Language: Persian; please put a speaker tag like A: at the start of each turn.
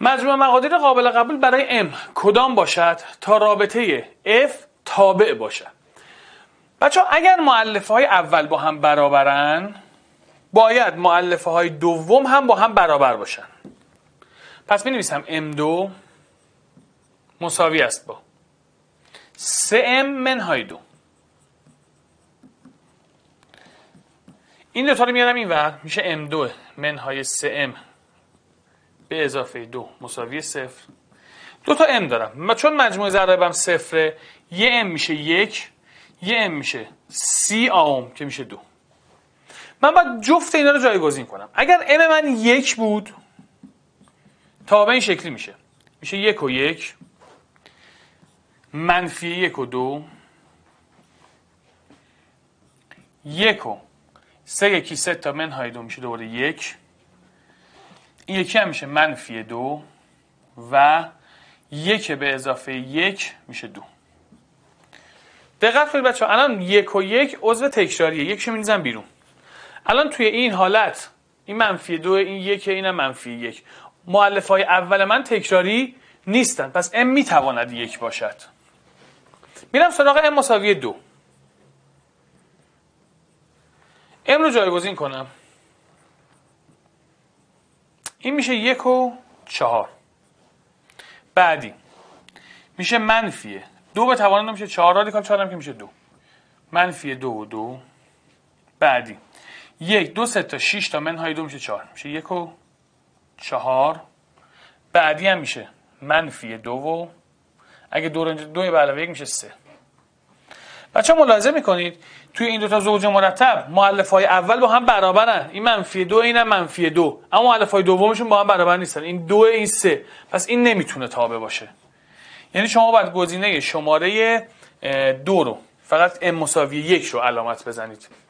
A: مجموع مقادیر قابل قبول برای M کدام باشد تا رابطه F تابع باشد بچه اگر معلفه های اول با هم برابرن باید معلفه های دوم هم با هم برابر باشن پس می نویسم M2 مساوی است با 3M منهای دو این دوتا رو میارم این ور میشه M2 منهای 3M به اضافه دو مساوی صفر دو تا ام دارم چون مجموع ضربم صفره یه ام میشه یک یه ام میشه سی آم که میشه دو من باید جفت اینا رو جایگزین کنم اگر ام من یک بود تا به این شکلی میشه میشه یک و یک منفی یک و دو یک و سه یکی سه تا منهای دو میشه دوباره یک یکی هم میشه منفی دو و یک به اضافه یک میشه دو دقت کنید بچه ها الان یک و یک عضو تکراریه شو میریزم بیرون الان توی این حالت این منفی دو این یک اینم منفی یک معلف های اول من تکراری نیستن پس ام میتواند یک باشد میرم سراغ ام مساوی دو ام رو جایگزین کنم این میشه یک و چهار بعدی میشه منفیه دو به توان میشه چهار رادیکال چهار چهارم که میشه دو منفی دو و دو بعدی یک دو سه تا شیش تا منهای دو میشه چهار میشه یک و چهار بعدی هم میشه منفی دو و اگه دو رنج دو به علاوه یک میشه سه بچه ملاحظه میکنید توی این دو تا زوج مرتب معلف های اول با هم برابرن این منفی دو این هم منفی دو اما معلف های دومشون با هم برابر نیستن این دو این سه پس این نمیتونه تابع باشه یعنی شما باید گزینه شماره دو رو فقط ام مساوی یک رو علامت بزنید